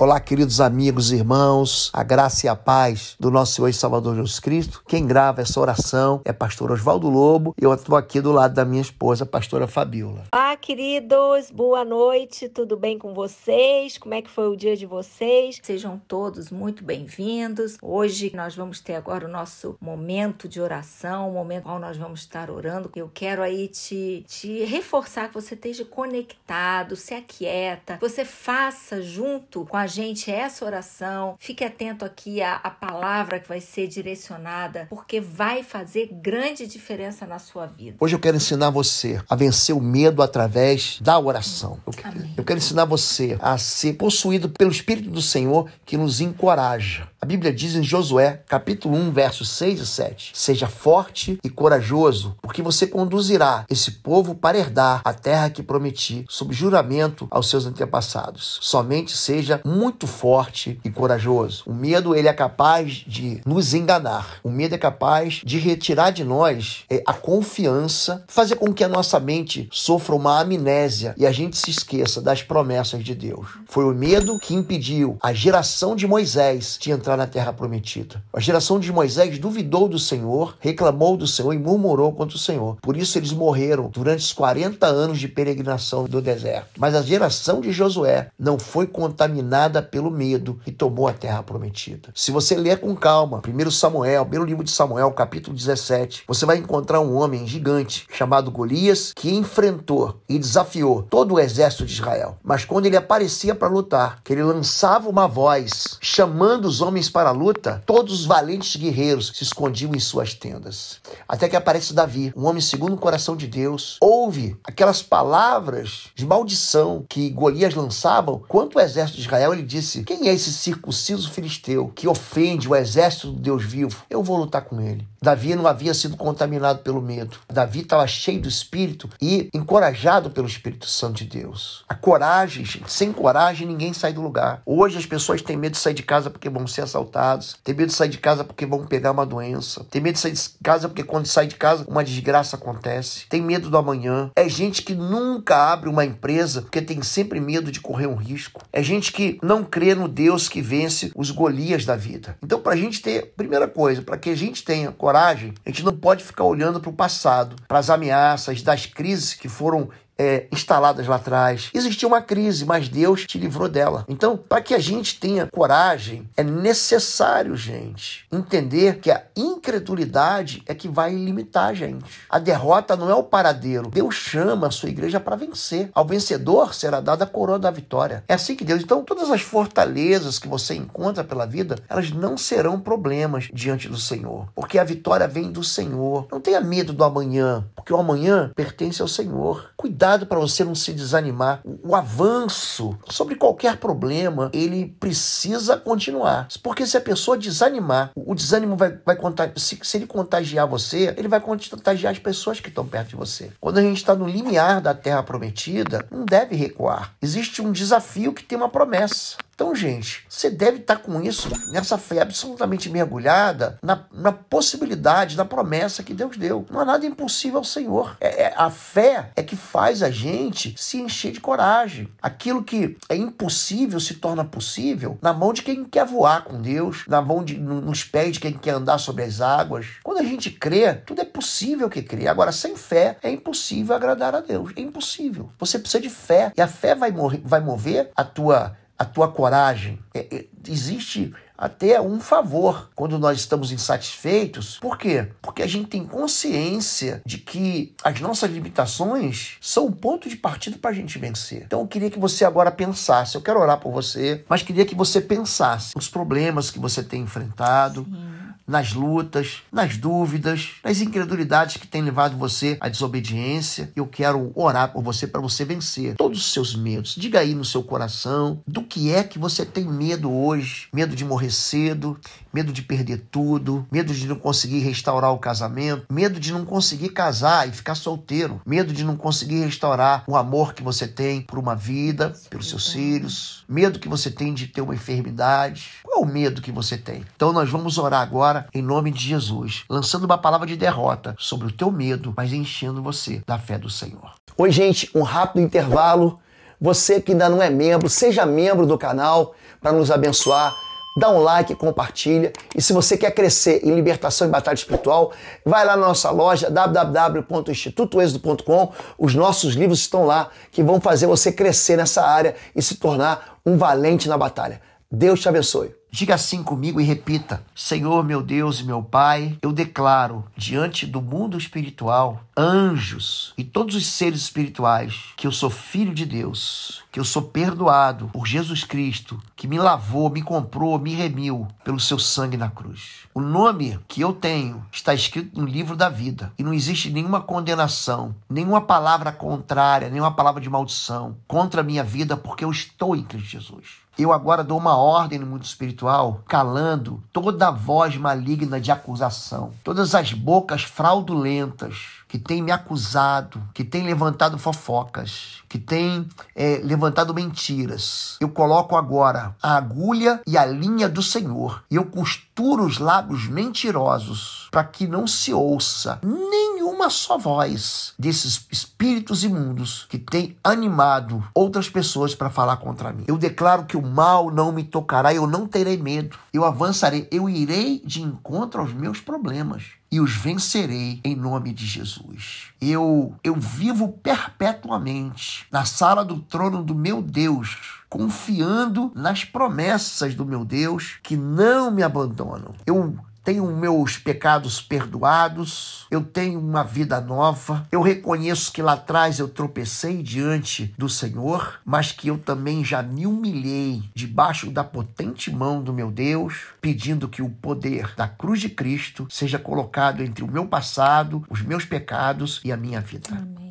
Olá, queridos amigos e irmãos, a graça e a paz do nosso Senhor e Salvador Jesus Cristo. Quem grava essa oração é pastor Oswaldo Lobo e eu estou aqui do lado da minha esposa, pastora Fabiola. Olá, queridos, boa noite, tudo bem com vocês? Como é que foi o dia de vocês? Sejam todos muito bem-vindos. Hoje nós vamos ter agora o nosso momento de oração, o momento em qual nós vamos estar orando. Eu quero aí te, te reforçar que você esteja conectado, se aquieta, que você faça junto com a gente essa oração. Fique atento aqui à, à palavra que vai ser direcionada, porque vai fazer grande diferença na sua vida. Hoje eu quero ensinar você a vencer o medo através da oração. Eu, Amém. eu quero ensinar você a ser possuído pelo Espírito do Senhor que nos encoraja a Bíblia diz em Josué, capítulo 1, versos 6 e 7: Seja forte e corajoso, porque você conduzirá esse povo para herdar a terra que prometi sob juramento aos seus antepassados. Somente seja muito forte e corajoso. O medo ele é capaz de nos enganar. O medo é capaz de retirar de nós é, a confiança, fazer com que a nossa mente sofra uma amnésia e a gente se esqueça das promessas de Deus. Foi o medo que impediu a geração de Moisés de entrar entrar na terra prometida. A geração de Moisés duvidou do Senhor, reclamou do Senhor e murmurou contra o Senhor. Por isso eles morreram durante os 40 anos de peregrinação do deserto. Mas a geração de Josué não foi contaminada pelo medo e tomou a terra prometida. Se você ler com calma, 1 Samuel, pelo livro de Samuel, capítulo 17, você vai encontrar um homem gigante chamado Golias que enfrentou e desafiou todo o exército de Israel. Mas quando ele aparecia para lutar, que ele lançava uma voz chamando os homens homens para a luta, todos os valentes guerreiros se escondiam em suas tendas. Até que aparece Davi, um homem segundo o coração de Deus, ouve aquelas palavras de maldição que Golias lançavam quanto o exército de Israel. Ele disse: Quem é esse circunciso filisteu que ofende o exército do Deus vivo? Eu vou lutar com ele. Davi não havia sido contaminado pelo medo. Davi estava cheio do Espírito e encorajado pelo Espírito Santo de Deus. A coragem, gente. sem coragem ninguém sai do lugar. Hoje as pessoas têm medo de sair de casa porque vão ser assaltados, tem medo de sair de casa porque vão pegar uma doença, tem medo de sair de casa porque quando sai de casa uma desgraça acontece, tem medo do amanhã. É gente que nunca abre uma empresa porque tem sempre medo de correr um risco. É gente que não crê no Deus que vence os Golias da vida. Então, para a gente ter, primeira coisa, para que a gente tenha coragem, a gente não pode ficar olhando para o passado, para as ameaças das crises que foram é, instaladas lá atrás. Existia uma crise, mas Deus te livrou dela. Então, para que a gente tenha coragem, é necessário, gente, entender que a incredulidade é que vai limitar a gente. A derrota não é o paradeiro. Deus chama a sua igreja para vencer. Ao vencedor será dada a coroa da vitória. É assim que Deus. Então, todas as fortalezas que você encontra pela vida, elas não serão problemas diante do Senhor, porque a vitória vem do Senhor. Não tenha medo do amanhã, porque o amanhã pertence ao Senhor. Cuidado cuidado para você não se desanimar. O avanço sobre qualquer problema, ele precisa continuar. Porque se a pessoa desanimar, o desânimo vai, vai Se, se ele contagiar você, ele vai contagiar as pessoas que estão perto de você. Quando a gente está no limiar da terra prometida, não deve recuar. Existe um desafio que tem uma promessa. Então, gente, você deve estar tá com isso, nessa fé absolutamente mergulhada na, na possibilidade, na promessa que Deus deu. Não há nada impossível ao Senhor. É, é, a fé é que faz a gente se encher de coragem. Aquilo que é impossível se torna possível na mão de quem quer voar com Deus, na mão de, nos pés de quem quer andar sobre as águas. Quando a gente crê, tudo é possível que crê. Agora, sem fé, é impossível agradar a Deus. É impossível. Você precisa de fé. E a fé vai, vai mover a tua a tua coragem. É, é, existe até um favor quando nós estamos insatisfeitos. Por quê? Porque a gente tem consciência de que as nossas limitações são o ponto de partida para a gente vencer. Então eu queria que você agora pensasse, eu quero orar por você, mas queria que você pensasse os problemas que você tem enfrentado. Sim nas lutas, nas dúvidas, nas incredulidades que têm levado você à desobediência. Eu quero orar por você para você vencer todos os seus medos. Diga aí no seu coração do que é que você tem medo hoje: medo de morrer cedo, medo de perder tudo, medo de não conseguir restaurar o casamento, medo de não conseguir casar e ficar solteiro, medo de não conseguir restaurar o amor que você tem por uma vida, pelos seus filhos, medo que você tem de ter uma enfermidade. Qual é o medo que você tem? Então nós vamos orar agora agora em nome de Jesus, lançando uma palavra de derrota sobre o teu medo, mas enchendo você da fé do Senhor. Oi, gente, um rápido intervalo. Você que ainda não é membro, seja membro do canal para nos abençoar. Dá um like, compartilha. E se você quer crescer em libertação e batalha espiritual, vai lá na nossa loja www.institutoexodo.com. Os nossos livros estão lá que vão fazer você crescer nessa área e se tornar um valente na batalha. Deus te abençoe. Diga assim comigo e repita: Senhor, meu Deus e meu Pai, eu declaro diante do mundo espiritual, anjos e todos os seres espirituais que eu sou filho de Deus, que eu sou perdoado por Jesus Cristo, que me lavou, me comprou, me remiu pelo seu sangue na cruz. O nome que eu tenho está escrito no livro da vida e não existe nenhuma condenação, nenhuma palavra contrária, nenhuma palavra de maldição contra a minha vida, porque eu estou em Cristo Jesus. Eu agora dou uma ordem no mundo espiritual, calando toda a voz maligna de acusação, todas as bocas fraudulentas que têm me acusado, que têm levantado fofocas, que têm é, levantado mentiras. Eu coloco agora a agulha e a linha do Senhor e eu costuro os lábios mentirosos para que não se ouça nem uma só voz desses espíritos imundos que têm animado outras pessoas para falar contra mim. Eu declaro que o mal não me tocará, eu não terei medo, eu avançarei, eu irei de encontro aos meus problemas e os vencerei em nome de Jesus. Eu eu vivo perpetuamente na sala do trono do meu Deus, confiando nas promessas do meu Deus que não me abandonam. Eu tenho meus pecados perdoados, eu tenho uma vida nova, eu reconheço que lá atrás eu tropecei diante do Senhor, mas que eu também já me humilhei debaixo da potente mão do meu Deus, pedindo que o poder da cruz de Cristo seja colocado entre o meu passado, os meus pecados e a minha vida. Amém.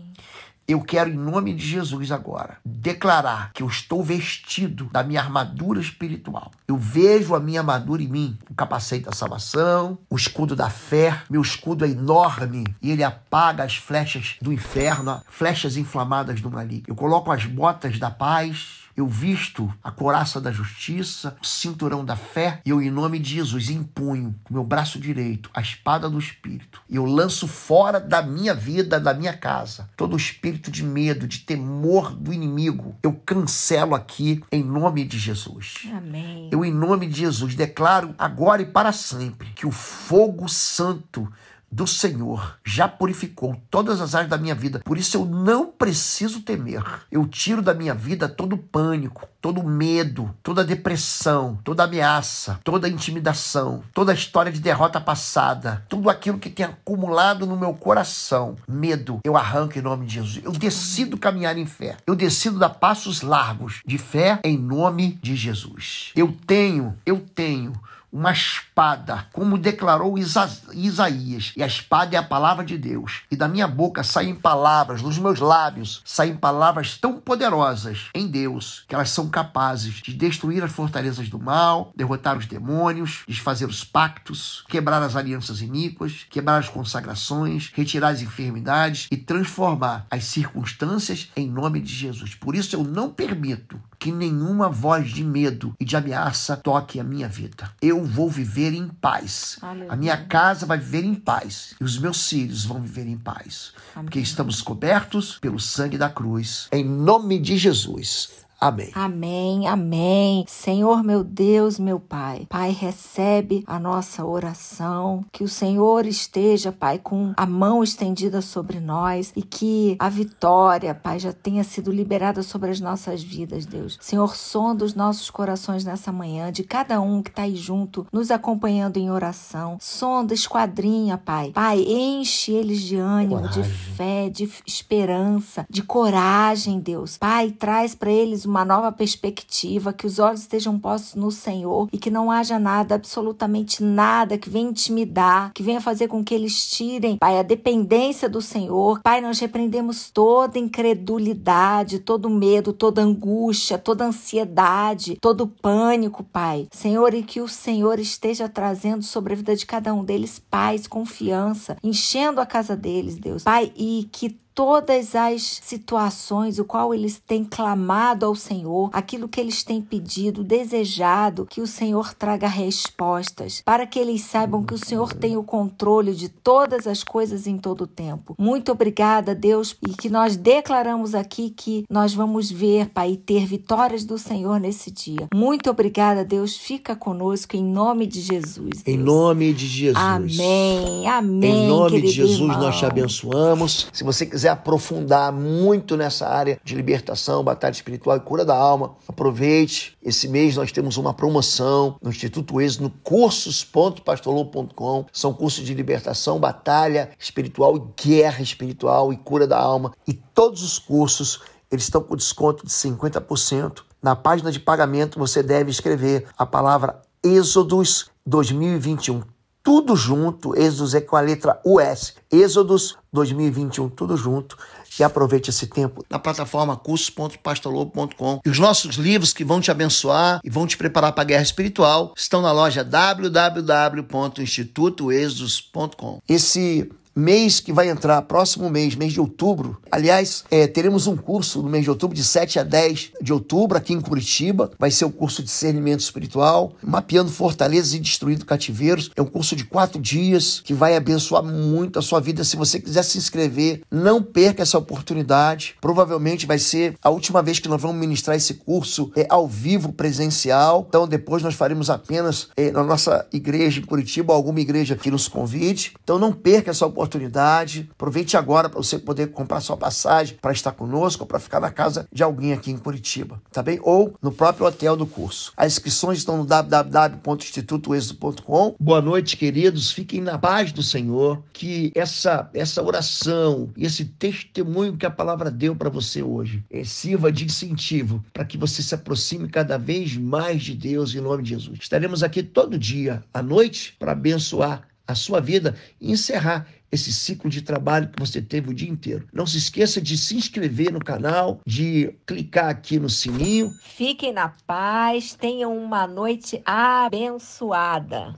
Eu quero, em nome de Jesus, agora declarar que eu estou vestido da minha armadura espiritual. Eu vejo a minha armadura em mim, o capacete da salvação, o escudo da fé. Meu escudo é enorme e ele apaga as flechas do inferno, flechas inflamadas do maligno. Eu coloco as botas da paz eu visto a coraça da justiça, o cinturão da fé, e eu, em nome de Jesus, empunho com meu braço direito a espada do Espírito, e eu lanço fora da minha vida, da minha casa, todo o espírito de medo, de temor do inimigo. Eu cancelo aqui em nome de Jesus. Amém. Eu, em nome de Jesus, declaro agora e para sempre que o fogo santo do Senhor já purificou todas as áreas da minha vida. Por isso eu não preciso temer. Eu tiro da minha vida todo o pânico, todo o medo, toda a depressão, toda a ameaça, toda a intimidação, toda a história de derrota passada, tudo aquilo que tem acumulado no meu coração. Medo, eu arranco em nome de Jesus. Eu decido caminhar em fé. Eu decido dar passos largos de fé em nome de Jesus. Eu tenho, eu tenho uma espada, como declarou Isa Isaías. E a espada é a palavra de Deus. E da minha boca saem palavras, dos meus lábios saem palavras tão poderosas em Deus que elas são capazes de destruir as fortalezas do mal, derrotar os demônios, desfazer os pactos, quebrar as alianças iníquas, quebrar as consagrações, retirar as enfermidades e transformar as circunstâncias em nome de Jesus. Por isso eu não permito que nenhuma voz de medo e de ameaça toque a minha vida. Eu vou viver em paz. Aleluia. A minha casa vai viver em paz. E os meus filhos vão viver em paz. Amém. Porque estamos cobertos pelo sangue da cruz. Em nome de Jesus. Amém. Amém, amém. Senhor meu Deus, meu Pai. Pai, recebe a nossa oração. Que o Senhor esteja, Pai, com a mão estendida sobre nós e que a vitória, Pai, já tenha sido liberada sobre as nossas vidas, Deus. Senhor, sonda os nossos corações nessa manhã, de cada um que está aí junto, nos acompanhando em oração. Sonda, esquadrinha, Pai. Pai, enche eles de ânimo, coragem. de fé, de esperança, de coragem, Deus. Pai, traz para eles uma nova perspectiva, que os olhos estejam postos no Senhor e que não haja nada, absolutamente nada, que venha intimidar, que venha fazer com que eles tirem, Pai, a dependência do Senhor. Pai, nós repreendemos toda incredulidade, todo medo, toda angústia, toda ansiedade, todo pânico, Pai. Senhor, e que o Senhor esteja trazendo sobre a vida de cada um deles paz, confiança, enchendo a casa deles, Deus. Pai, e que todas as situações o qual eles têm clamado ao Senhor, aquilo que eles têm pedido, desejado, que o Senhor traga respostas, para que eles saibam que o Senhor tem o controle de todas as coisas em todo o tempo. Muito obrigada, Deus, e que nós declaramos aqui que nós vamos ver, Pai, ter vitórias do Senhor nesse dia. Muito obrigada, Deus. Fica conosco em nome de Jesus. Deus. Em nome de Jesus. Amém. Amém. Em nome de Jesus irmão. nós te abençoamos. Se você quiser quiser aprofundar muito nessa área de libertação, batalha espiritual e cura da alma, aproveite. Esse mês nós temos uma promoção no Instituto Êxodo, no cursos.pastorlou.com. São cursos de libertação, batalha espiritual e guerra espiritual e cura da alma. E todos os cursos, eles estão com desconto de 50%. Na página de pagamento, você deve escrever a palavra Êxodos 2021 tudo junto, Êxodos é com a letra US, Êxodos 2021, tudo junto, e aproveite esse tempo na plataforma cursos.pastolobo.com. E os nossos livros que vão te abençoar e vão te preparar para a guerra espiritual estão na loja www.institutoexodos.com. Esse mês que vai entrar, próximo mês, mês de outubro. Aliás, é, teremos um curso no mês de outubro, de 7 a 10 de outubro, aqui em Curitiba. Vai ser o curso de discernimento espiritual, mapeando fortalezas e destruindo cativeiros. É um curso de quatro dias que vai abençoar muito a sua vida. Se você quiser se inscrever, não perca essa oportunidade. Provavelmente vai ser a última vez que nós vamos ministrar esse curso é, ao vivo, presencial. Então, depois nós faremos apenas é, na nossa igreja em Curitiba, alguma igreja que nos convide. Então, não perca essa oportunidade oportunidade. Aproveite agora para você poder comprar sua passagem para estar conosco ou para ficar na casa de alguém aqui em Curitiba, tá bem? Ou no próprio hotel do curso. As inscrições estão no www.institutoexo.com. Boa noite, queridos. Fiquem na paz do Senhor. Que essa, essa oração e esse testemunho que a palavra deu para você hoje eh, sirva de incentivo para que você se aproxime cada vez mais de Deus em nome de Jesus. Estaremos aqui todo dia à noite para abençoar a sua vida e encerrar esse ciclo de trabalho que você teve o dia inteiro. Não se esqueça de se inscrever no canal, de clicar aqui no sininho. Fiquem na paz, tenham uma noite abençoada.